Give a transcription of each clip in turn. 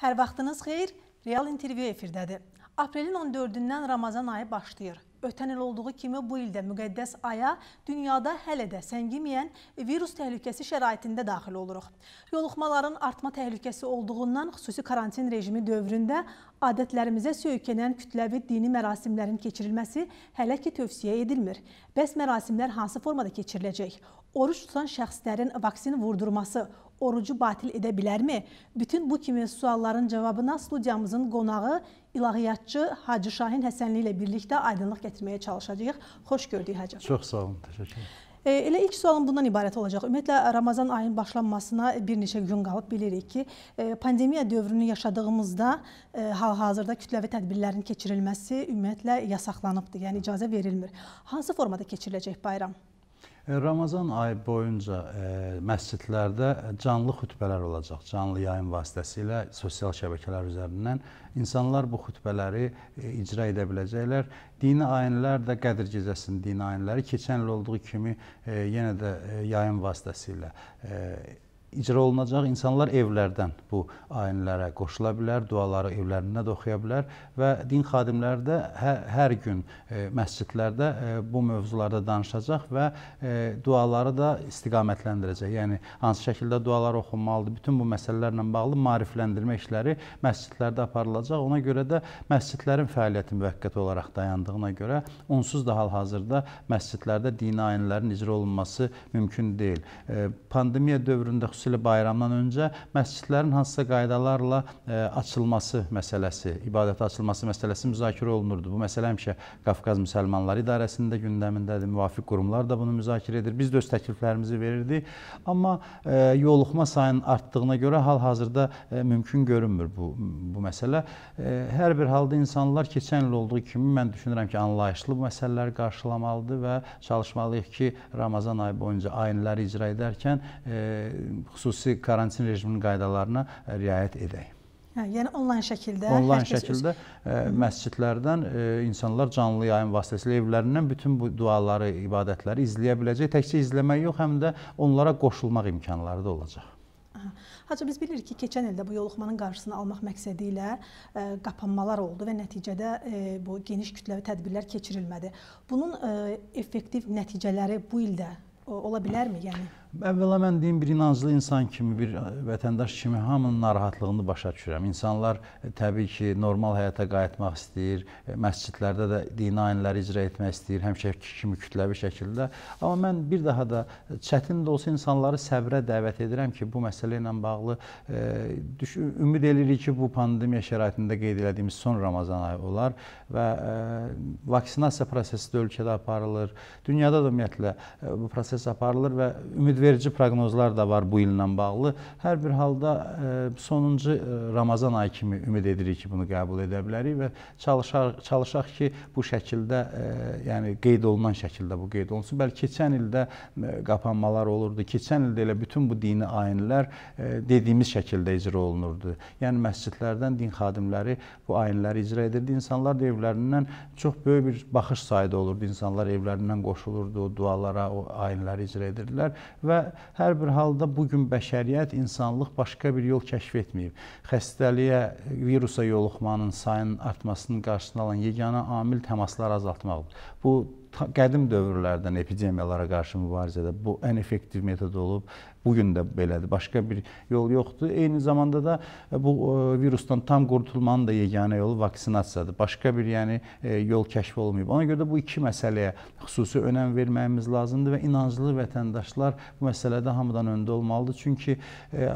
Hər vaxtınız xeyir. Real intervyu efirdədir. Aprelin 14-dən Ramazan ayı başlayır. Ötən il olduğu kimi bu ildə müqəddəs aya dünyada hələ də səngiməyən virus təhlükəsi şəraitində daxil oluruq. Yoluxmaların artma təhlükəsi olduğundan xüsusi karantin rejimi dövründə adətlərimizə söykənən kütləvi dini mərasimlərin keçirilməsi hələ ki tövsiyə edilmir. Bəs mərasimlər hansı formada keçiriləcək? Oruç tutan şəxslərin vaksin vurdurması, orucu batil edə bilərmi? Bütün bu kimi sualların cavabına studiyamızın qonağı ilahiyyatçı Hacı Şahin Həsənli ilə birlikdə aydınlıq gətirməyə çalışacağıq. Xoş gördük Hacı. Çox sağ olun, təşəkkür ederim. E, elə ilk sualım bundan ibarət olacaq. Ümumiyyətlə Ramazan ayının başlanmasına bir neçə gün qalıb bilirik ki, e, pandemiya dövrünü yaşadığımızda e, hal-hazırda kütləvi tədbirlərin keçirilməsi ümumiyyətlə yasaqlanıbdı, yəni icazə verilmir. Hansı formada keçiriləcək bayram? E, Ramazan ayı boyunca e, məscidlərdə canlı xütbələr olacaq. Canlı yayım vasitəsilə sosial şəbəkələr üzərindən insanlar bu xütbələri e, icra edə biləcəklər. Dini ayinlər də Qədir gecəsinin dini ayinləri keçən il olduğu kimi e, yenə də e, yayım vasitəsilə e, icra olunacaq. İnsanlar evlərdən bu ayinlərə qoşula bilər, duaları evlərində də oxuya bilər və din xadimləri də hər, hər gün e, məscidlərdə e, bu mövzularda danışacaq və e, duaları da istiqamətləndirəcək. Yəni hansı şəkildə dualar oxunmalıdır, bütün bu məsələlərlə bağlı maarifləndirmə işləri məscidlərdə aparılacaq. Ona görə də məscidlərin fəaliyyəti müvəqqəti olaraq dayandığına görə onsuz da hal-hazırda məscidlərdə dini ayinlərin icra olunması mümkün deyil. E, pandemiya dövründə xüsusilə xüsusilə bayramdan öncə məscidlərin hansısa qaydalarla e, açılması məsələsi, ibadətə açılması məsələsi müzakirə olunurdu. Bu məsələ həmişə Qafqaz Müsəlmanları İdarəsində gündəmindədir. Müvafiq qurumlar da bunu müzakirə edir. Biz də öz təkliflərimizi verirdik. Amma e, yoluxma sayının artdığına görə hal-hazırda e, mümkün görünmür bu bu məsələ. Hər bir halda insanlar keçən il olduğu kimi mən düşünürəm ki, anlayışlı bu məsələləri qarşılamalıdır və çalışmalıyıq ki, Ramazan ayı boyunca ayinləri icra edərkən xüsusi karantin rejiminin qaydalarına e, riayət edək. Hə, yəni onlayn şəkildə onlayn şəkildə öz... E, məscidlərdən ə, e, insanlar canlı yayım vasitəsilə evlərindən bütün bu duaları, ibadətləri izləyə biləcək. Təkcə izləmək yox, həm də onlara qoşulmaq imkanları da olacaq. Hacı biz bilirik ki, keçən ildə bu yoluxmanın qarşısını almaq məqsədi ilə ə, qapanmalar oldu və nəticədə ə, bu geniş kütləvi tədbirlər keçirilmədi. Bunun ə, effektiv nəticələri bu ildə ola bilərmi? Yəni Əvvəla mən deyim, bir inanclı insan kimi, bir vətəndaş kimi hamının narahatlığını başa düşürəm. İnsanlar e, təbii ki, normal həyata qayıtmaq istəyir, e, məscidlərdə də dini ayinləri icra etmək istəyir, həmişə kimi kütləvi şəkildə. Amma mən bir daha da çətin də olsa insanları səbrə dəvət edirəm ki, bu məsələ ilə bağlı e, ümid eləyirik ki, bu pandemiya şəraitində qeyd elədiyimiz son Ramazan ayı olar və vaksinasiya prosesi də ölkədə aparılır. Dünyada da ümumiyyətlə bu proses aparılır və ümid ümidverici proqnozlar da var bu illə bağlı. Hər bir halda e, sonuncu e, Ramazan ayı kimi ümid edirik ki, bunu qəbul edə bilərik və çalışaq çalışaq ki, bu şəkildə, e, yəni qeyd olunan şəkildə bu qeyd olunsun. Bəlkə keçən ildə qapanmalar olurdu. Keçən ildə elə bütün bu dini ayinlər dediyimiz şəkildə icra olunurdu. Yəni məscidlərdən din xadimləri bu ayinləri icra edirdi. İnsanlar da evlərindən çox böyük bir baxış sayda olurdu. İnsanlar evlərindən qoşulurdu, o dualara, o ayinləri icra edirdilər və və hər bir halda bu gün bəşəriyyət, insanlıq başqa bir yol kəşf etməyib. Xəstəliyə, virusa yoluxmanın sayının artmasının qarşısını alan yeganə amil təmasları azaltmaqdır. Bu qədim dövrlərdən epidemiyalara qarşı mübarizədə bu ən effektiv metod olub. Bu gün də belədir. Başqa bir yol yoxdur. Eyni zamanda da e, bu e, virusdan tam qurtulmanın da yeganə yolu vaksinasiyadır. Başqa bir yəni e, yol kəşf olmayıb. Ona görə də bu iki məsələyə xüsusi önəm verməyimiz lazımdır və inanclı vətəndaşlar bu məsələdə hamıdan öndə olmalıdır. Çünki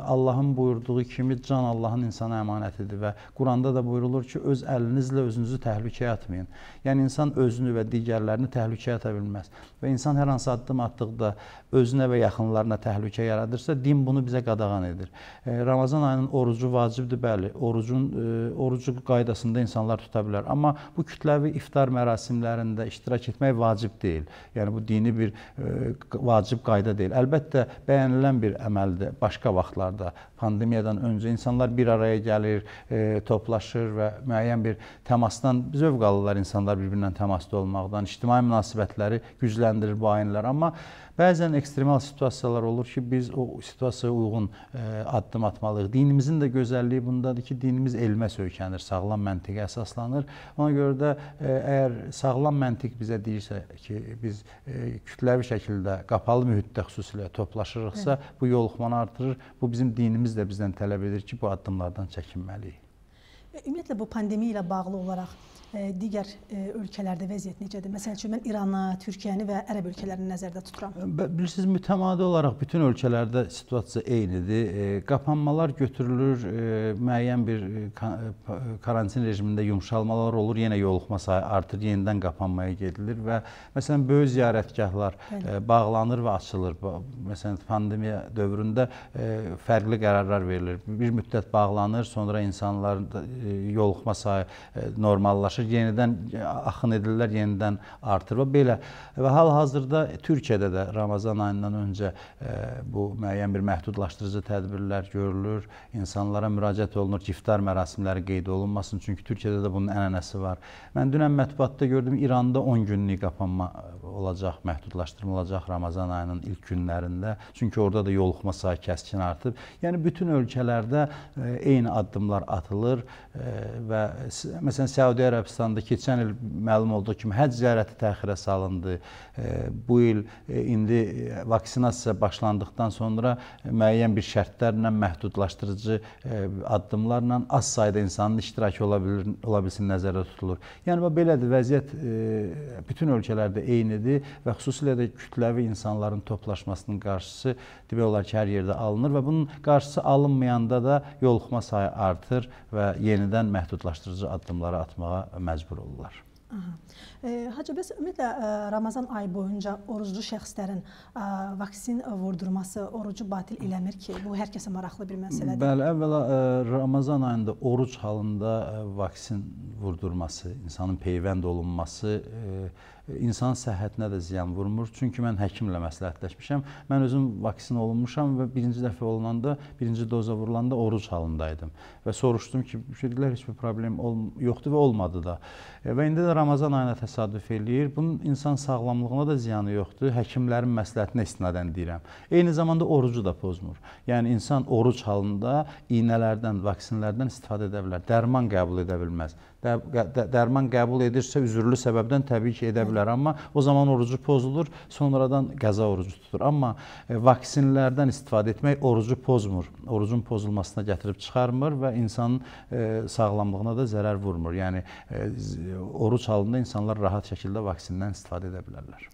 Allahın buyurduğu kimi can Allahın insana əmanətidir və Quranda da buyurulur ki, öz əlinizlə özünüzü təhlükəyə atmayın. Yəni insan özünü və digər digərlərini təhlükəyə ata bilməz. Və insan hər hansı addım atdıqda özünə və yaxınlarına təhlükə yaradırsa, din bunu bizə qadağan edir. E, Ramazan ayının orucu vacibdir, bəli. Orucun e, orucu qaydasında insanlar tuta bilər, amma bu kütləvi iftar mərasimlərində iştirak etmək vacib deyil. Yəni bu dini bir e, vacib qayda deyil. Əlbəttə bəyənilən bir əməldir başqa vaxtlarda. Pandemiyadan öncə insanlar bir araya gəlir, toplaşır və müəyyən bir təmasdan zövq alırlar insanlar bir-birindən təmasda olmaqdan olan ictimai münasibətləri gücləndirir bu ayinlər. Amma bəzən ekstremal situasiyalar olur ki, biz o situasiyaya uyğun e, addım atmalıyıq. Dinimizin də gözəlliyi bundadır ki, dinimiz elmə söykənir, sağlam məntiqə əsaslanır. Ona görə də e, əgər sağlam məntiq bizə deyirsə ki, biz e, kütləvi şəkildə qapalı mühitdə xüsusilə toplaşırıqsa, Hı. bu yoluxmanı artırır. Bu bizim dinimiz də bizdən tələb edir ki, bu addımlardan çəkinməliyik. Ümumiyyətlə bu pandemiya ilə bağlı olaraq E, digər e, ölkələrdə vəziyyət necədir? Məsəl üçün, mən İranı, Türkiyəni və ərəb ölkələrini nəzərdə tuturam. Bilirsiniz, mütəmadi olaraq bütün ölkələrdə situasiya eynidir. E, qapanmalar götürülür, müəyyən bir karantin rejimində yumşalmalar olur, yenə yoluxma sayı artır, yenidən qapanmaya gedilir və məsələn, böyük ziyarətgahlar Bəli. bağlanır və açılır. Məsələn, pandemiya dövründə fərqli qərarlar verilir. Bir müddət bağlanır, sonra insanların yoluxma sayı normallaşır, bilirsiniz, yenidən axın edirlər, yenidən artır və belə. Və hal-hazırda Türkiyədə də Ramazan ayından öncə e, bu müəyyən bir məhdudlaşdırıcı tədbirlər görülür. İnsanlara müraciət olunur ki, iftar mərasimləri qeyd olunmasın, çünki Türkiyədə də bunun ənənəsi var. Mən dünən mətbuatda gördüm, İranda 10 günlük qapanma olacaq, məhdudlaşdırma olacaq Ramazan ayının ilk günlərində. Çünki orada da yoluxma sayı kəskin artıb. Yəni bütün ölkələrdə e, eyni addımlar atılır e, və məsələn Səudiyyə Ərəbistanı Pakistanda keçən il məlum olduğu kimi həcc ziyarəti təxirə salındı. E, bu il e, indi e, vaksinasiya başlandıqdan sonra müəyyən bir şərtlərlə məhdudlaşdırıcı addımlarla az sayda insanın iştirakı ola bilir, ola bilsin nəzərdə tutulur. Yəni belədir vəziyyət bütün ölkələrdə eynidir və xüsusilə də kütləvi insanların toplaşmasının qarşısı demək olar ki, hər yerdə alınır və bunun qarşısı alınmayanda da yoluxma sayı artır və yenidən məhdudlaşdırıcı addımları atmağa məcbur məcbur olurlar. Aha. E, Hacı bəs ümumiyyətlə ə, e, Ramazan ayı boyunca oruclu şəxslərin ə, e, vaksin vurdurması orucu batil eləmir ki, bu hər kəsə maraqlı bir məsələdir. Bəli, əvvəla ə, e, Ramazan ayında oruc halında vaksin vurdurması, insanın peyvənd olunması insan səhhətinə də ziyan vurmur. Çünki mən həkimlə məsləhətləşmişəm. Mən özüm vaksin olunmuşam və birinci dəfə olunanda, birinci doza vurulanda oruc halındaydım. Və soruşdum ki, dedilər heç bir problem yoxdur və olmadı da. E, və indi də Ramazan ayına təsadüf eləyir. Bunun insan sağlamlığına da ziyanı yoxdur. Həkimlərin məsləhətinə istinadən deyirəm. Eyni zamanda orucu da pozmur. Yəni insan oruc halında iynələrdən, vaksinlərdən istifadə edə bilər. Dərman qəbul edə bilməz. Dərman qəbul edirsə üzürlü səbəbdən təbii ki, edə bilər bilər, amma o zaman orucu pozulur, sonradan qəza orucu tutur. Amma e, vaksinlərdən istifadə etmək orucu pozmur. Orucun pozulmasına gətirib çıxarmır və insanın e, sağlamlığına da zərər vurmur. Yəni e, oruc halında insanlar rahat şəkildə vaksindən istifadə edə bilərlər.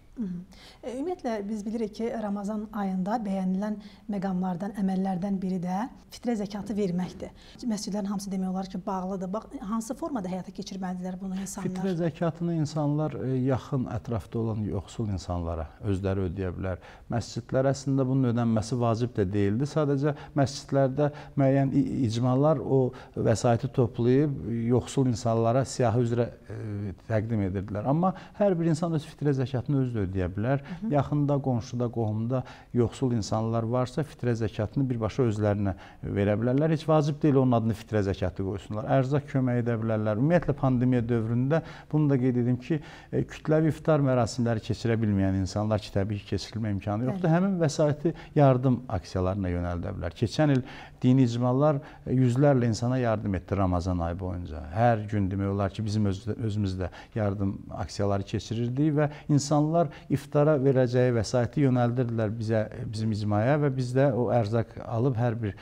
E, ümumiyyətlə biz bilirik ki, Ramazan ayında bəyənilən məqamlardan, əməllərdən biri də fitrə zəkatı verməkdir. Məscidlərin hamısı demək olar ki, bağlıdır. Bax, hansı formada həyata keçirməlidirlər bunu insanlar? Fitrə zəkatını insanlar e, yaxın ətrafda olan yoxsul insanlara özləri ödəyə bilər. Məscidlər əslində bunun ödənməsi vacib də deyildi. Sadəcə məscidlərdə müəyyən icmalar o vəsaiti toplayıb yoxsul insanlara siyahı üzrə e, təqdim edirdilər. Amma hər bir insan öz fitrə zəkatını özü da ödəyə bilər. Hı -hı. Yaxında, qonşuda, qohumda yoxsul insanlar varsa fitrə zəkatını birbaşa özlərinə verə bilərlər. Heç vacib deyil onun adını fitrə zəkatı qoysunlar. Ərzaq kömək edə bilərlər. Ümumiyyətlə pandemiya dövründə bunu da qeyd edim ki, e, kütləvi iftar mərasimləri keçirə bilməyən insanlar ki, təbii ki, keçirilmə imkanı yoxdur. Bəli. Həmin vəsaiti yardım aksiyalarına yönəldə bilər. Keçən il dini icmalar e, yüzlərlə insana yardım etdi Ramazan ayı boyunca. Hər gün demək olar ki, bizim öz, özümüz də yardım aksiyaları keçirirdik və insanlar iftara verəcəyi vəsaiti yönəldirdilər bizə bizim icmaya və biz də o ərzaq alıb hər bir e,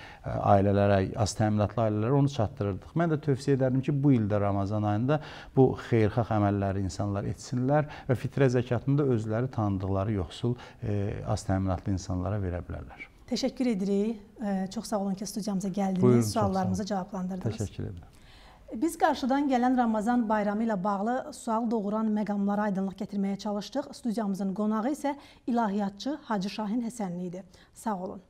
ailələrə, az təminatlı ailələrə onu çatdırırdıq. Mən də tövsiyə edərdim ki, bu ildə Ramazan ayında bu xeyirxah əməlləri insanlar etsinlər və fitrə zəkatını da özləri tanıdıqları yoxsul e, az təminatlı insanlara verə bilərlər. Təşəkkür edirik. E, çox sağ olun ki, studiyamıza gəldiniz, Buyurun, suallarımızı cavablandırdınız. Təşəkkür edirəm. Biz qarşıdan gələn Ramazan bayramı ilə bağlı sual doğuran məqamlara aydınlıq gətirməyə çalışdıq. Studiyamızın qonağı isə ilahiyyatçı Hacı Şahin Həsənli idi. Sağ olun.